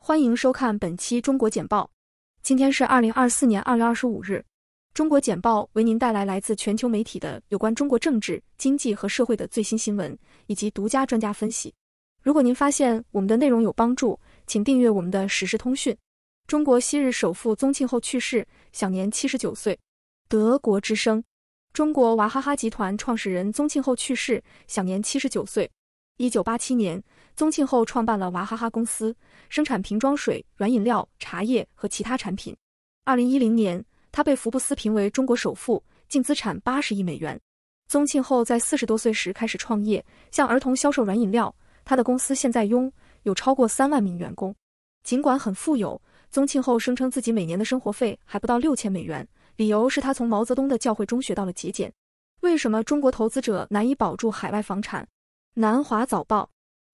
欢迎收看本期中国简报。今天是二零二四年二月二十五日。中国简报为您带来来自全球媒体的有关中国政治、经济和社会的最新新闻以及独家专家分析。如果您发现我们的内容有帮助，请订阅我们的实时通讯。中国昔日首富宗庆后去世，享年七十九岁。德国之声：中国娃哈哈集团创始人宗庆后去世，享年七十九岁。一九八七年，宗庆后创办了娃哈哈公司，生产瓶装水、软饮料、茶叶和其他产品。二零一零年，他被福布斯评为中国首富，净资产八十亿美元。宗庆后在四十多岁时开始创业，向儿童销售软饮料。他的公司现在拥有超过三万名员工。尽管很富有，宗庆后声称自己每年的生活费还不到六千美元，理由是他从毛泽东的教诲中学到了节俭。为什么中国投资者难以保住海外房产？南华早报，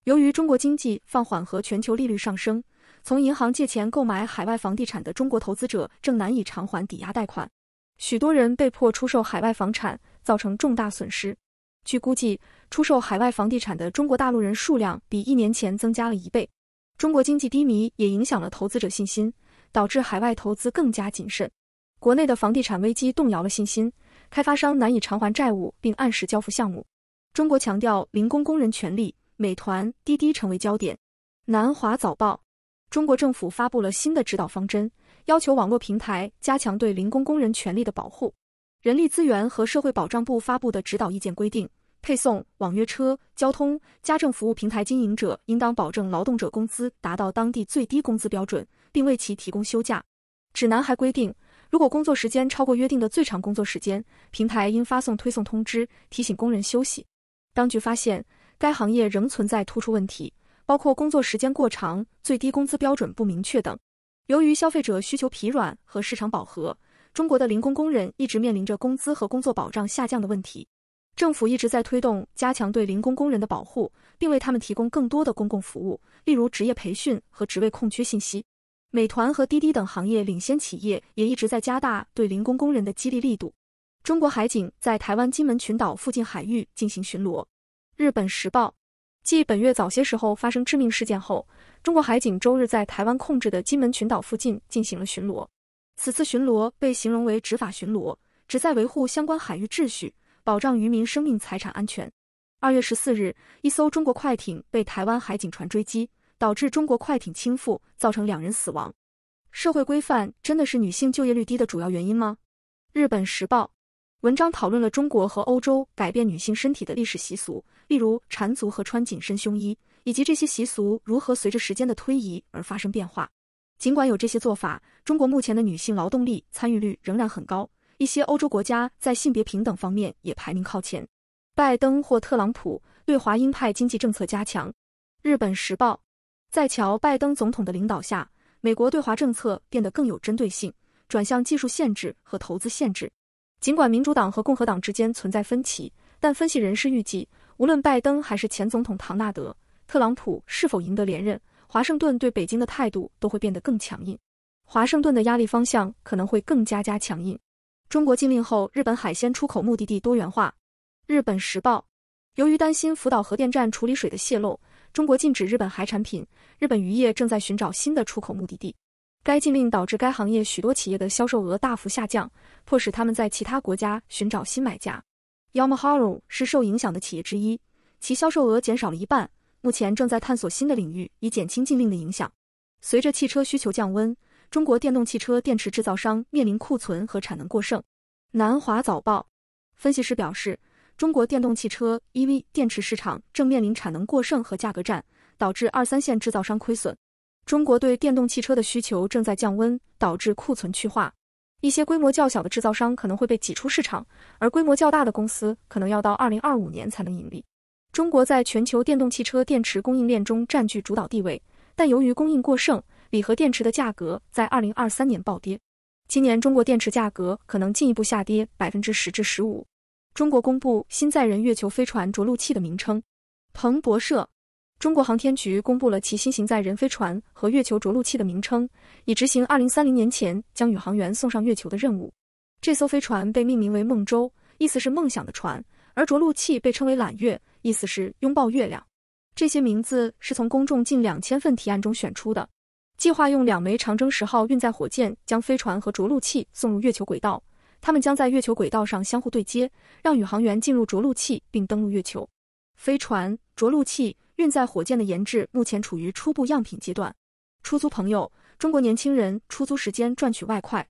由于中国经济放缓和全球利率上升，从银行借钱购买海外房地产的中国投资者正难以偿还抵押贷款，许多人被迫出售海外房产，造成重大损失。据估计，出售海外房地产的中国大陆人数量比一年前增加了一倍。中国经济低迷也影响了投资者信心，导致海外投资更加谨慎。国内的房地产危机动摇了信心，开发商难以偿还债务并按时交付项目。中国强调零工工人权利，美团、滴滴成为焦点。南华早报：中国政府发布了新的指导方针，要求网络平台加强对零工工人权利的保护。人力资源和社会保障部发布的指导意见规定，配送、网约车、交通、家政服务平台经营者应当保证劳动者工资达到当地最低工资标准，并为其提供休假。指南还规定，如果工作时间超过约定的最长工作时间，平台应发送推送通知，提醒工人休息。当局发现，该行业仍存在突出问题，包括工作时间过长、最低工资标准不明确等。由于消费者需求疲软和市场饱和，中国的零工工人一直面临着工资和工作保障下降的问题。政府一直在推动加强对零工工人的保护，并为他们提供更多的公共服务，例如职业培训和职位空缺信息。美团和滴滴等行业领先企业也一直在加大对零工工人的激励力度。中国海警在台湾金门群岛附近海域进行巡逻。日本时报，继本月早些时候发生致命事件后，中国海警周日在台湾控制的金门群岛附近进行了巡逻。此次巡逻被形容为执法巡逻，旨在维护相关海域秩序，保障渔民生命财产安全。二月十四日，一艘中国快艇被台湾海警船追击，导致中国快艇倾覆，造成两人死亡。社会规范真的是女性就业率低的主要原因吗？日本时报。文章讨论了中国和欧洲改变女性身体的历史习俗，例如缠足和穿紧身胸衣，以及这些习俗如何随着时间的推移而发生变化。尽管有这些做法，中国目前的女性劳动力参与率仍然很高。一些欧洲国家在性别平等方面也排名靠前。拜登或特朗普对华鹰派经济政策加强。日本时报，在乔拜登总统的领导下，美国对华政策变得更有针对性，转向技术限制和投资限制。尽管民主党和共和党之间存在分歧，但分析人士预计，无论拜登还是前总统唐纳德·特朗普是否赢得连任，华盛顿对北京的态度都会变得更强硬。华盛顿的压力方向可能会更加加强硬。中国禁令后，日本海鲜出口目的地多元化。日本时报，由于担心福岛核电站处理水的泄漏，中国禁止日本海产品。日本渔业正在寻找新的出口目的地。该禁令导致该行业许多企业的销售额大幅下降，迫使他们在其他国家寻找新买家。Yamaha 是受影响的企业之一，其销售额减少了一半，目前正在探索新的领域以减轻禁令的影响。随着汽车需求降温，中国电动汽车电池制造商面临库存和产能过剩。南华早报分析师表示，中国电动汽车 EV 电池市场正面临产能过剩和价格战，导致二三线制造商亏损。中国对电动汽车的需求正在降温，导致库存去化。一些规模较小的制造商可能会被挤出市场，而规模较大的公司可能要到2025年才能盈利。中国在全球电动汽车电池供应链中占据主导地位，但由于供应过剩，锂和电池的价格在2023年暴跌。今年中国电池价格可能进一步下跌百分之十至十五。中国公布新载人月球飞船着陆器的名称。彭博社。中国航天局公布了其新型载人飞船和月球着陆器的名称，以执行二零三零年前将宇航员送上月球的任务。这艘飞船被命名为“梦舟”，意思是梦想的船；而着陆器被称为“揽月”，意思是拥抱月亮。这些名字是从公众近两千份提案中选出的。计划用两枚长征十号运载火箭将飞船和着陆器送入月球轨道，它们将在月球轨道上相互对接，让宇航员进入着陆器并登陆月球。飞船、着陆器。运载火箭的研制目前处于初步样品阶段。出租朋友，中国年轻人出租时间赚取外快。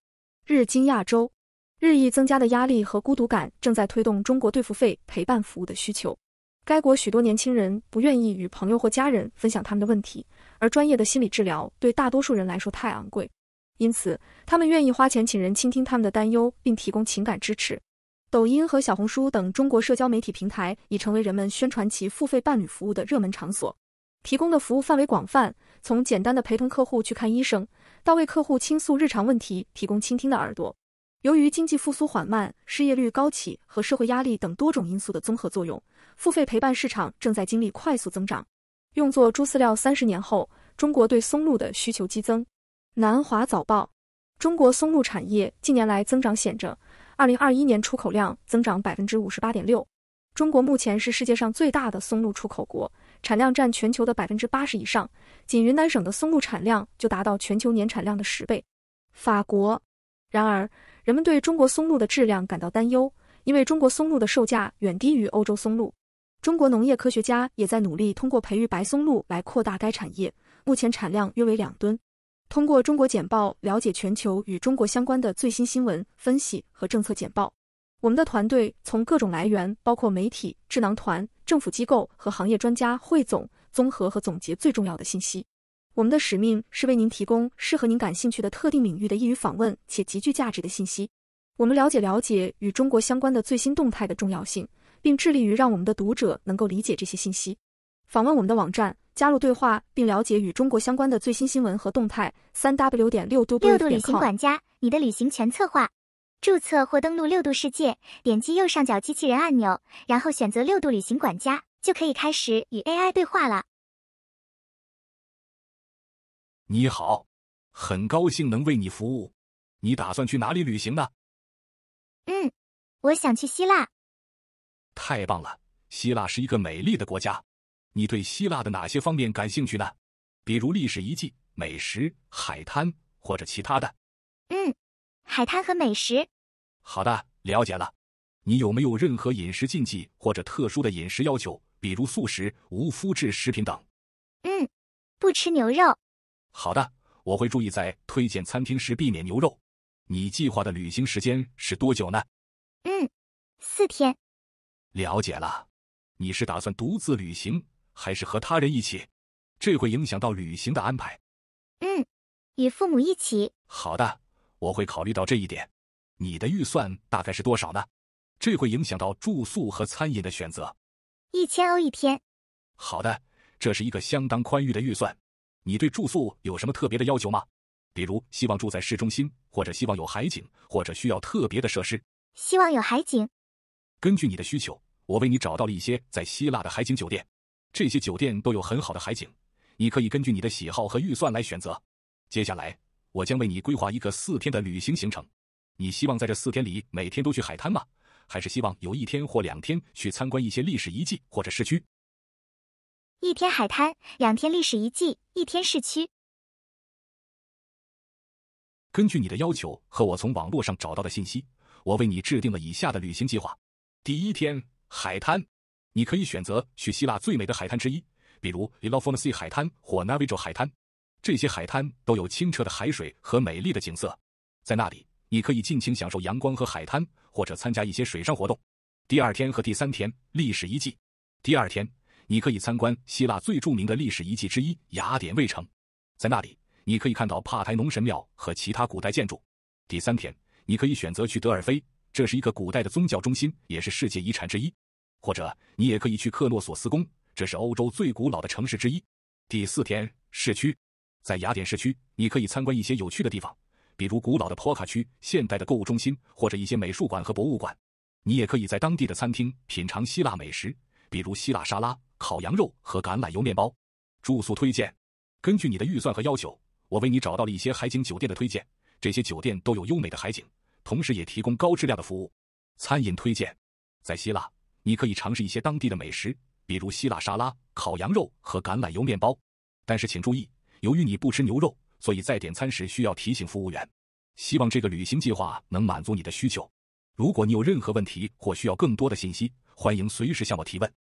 日经亚洲，日益增加的压力和孤独感正在推动中国对付费陪伴服务的需求。该国许多年轻人不愿意与朋友或家人分享他们的问题，而专业的心理治疗对大多数人来说太昂贵，因此他们愿意花钱请人倾听他们的担忧，并提供情感支持。抖音和小红书等中国社交媒体平台已成为人们宣传其付费伴侣服务的热门场所，提供的服务范围广泛，从简单的陪同客户去看医生，到为客户倾诉日常问题提供倾听的耳朵。由于经济复苏缓慢、失业率高企和社会压力等多种因素的综合作用，付费陪伴市场正在经历快速增长。用作猪饲料三十年后，中国对松露的需求激增。南华早报：中国松露产业近年来增长显著。二零二一年出口量增长百分之五十八点六。中国目前是世界上最大的松露出口国，产量占全球的百分之八十以上。仅云南省的松露产量就达到全球年产量的十倍。法国。然而，人们对中国松露的质量感到担忧，因为中国松露的售价远低于欧洲松露。中国农业科学家也在努力通过培育白松露来扩大该产业，目前产量约为两吨。通过中国简报了解全球与中国相关的最新新闻分析和政策简报。我们的团队从各种来源，包括媒体、智囊团、政府机构和行业专家，汇总、综合和总结最重要的信息。我们的使命是为您提供适合您感兴趣的特定领域的易于访问且极具价值的信息。我们了解了解与中国相关的最新动态的重要性，并致力于让我们的读者能够理解这些信息。访问我们的网站。加入对话，并了解与中国相关的最新新闻和动态。三 w 点六度六度旅行管家，你的旅行全策划。注册或登录六度世界，点击右上角机器人按钮，然后选择六度旅行管家，就可以开始与 AI 对话了。你好，很高兴能为你服务。你打算去哪里旅行呢？嗯，我想去希腊。太棒了，希腊是一个美丽的国家。你对希腊的哪些方面感兴趣呢？比如历史遗迹、美食、海滩或者其他的？嗯，海滩和美食。好的，了解了。你有没有任何饮食禁忌或者特殊的饮食要求？比如素食、无麸质食品等？嗯，不吃牛肉。好的，我会注意在推荐餐厅时避免牛肉。你计划的旅行时间是多久呢？嗯，四天。了解了。你是打算独自旅行？还是和他人一起，这会影响到旅行的安排。嗯，与父母一起。好的，我会考虑到这一点。你的预算大概是多少呢？这会影响到住宿和餐饮的选择。一千欧一天。好的，这是一个相当宽裕的预算。你对住宿有什么特别的要求吗？比如希望住在市中心，或者希望有海景，或者需要特别的设施？希望有海景。根据你的需求，我为你找到了一些在希腊的海景酒店。这些酒店都有很好的海景，你可以根据你的喜好和预算来选择。接下来，我将为你规划一个四天的旅行行程。你希望在这四天里每天都去海滩吗？还是希望有一天或两天去参观一些历史遗迹或者市区？一天海滩，两天历史遗迹，一天市区。根据你的要求和我从网络上找到的信息，我为你制定了以下的旅行计划：第一天，海滩。你可以选择去希腊最美的海滩之一，比如 e l a f o n i s 海滩或 n a v i g o 海滩，这些海滩都有清澈的海水和美丽的景色。在那里，你可以尽情享受阳光和海滩，或者参加一些水上活动。第二天和第三天，历史遗迹。第二天，你可以参观希腊最著名的历史遗迹之一雅典卫城，在那里你可以看到帕台农神庙和其他古代建筑。第三天，你可以选择去德尔菲，这是一个古代的宗教中心，也是世界遗产之一。或者你也可以去克诺索斯宫，这是欧洲最古老的城市之一。第四天，市区，在雅典市区，你可以参观一些有趣的地方，比如古老的坡卡区、现代的购物中心或者一些美术馆和博物馆。你也可以在当地的餐厅品尝希腊美食，比如希腊沙拉、烤羊肉和橄榄油面包。住宿推荐：根据你的预算和要求，我为你找到了一些海景酒店的推荐，这些酒店都有优美的海景，同时也提供高质量的服务。餐饮推荐：在希腊。你可以尝试一些当地的美食，比如希腊沙拉、烤羊肉和橄榄油面包。但是请注意，由于你不吃牛肉，所以在点餐时需要提醒服务员。希望这个旅行计划能满足你的需求。如果你有任何问题或需要更多的信息，欢迎随时向我提问。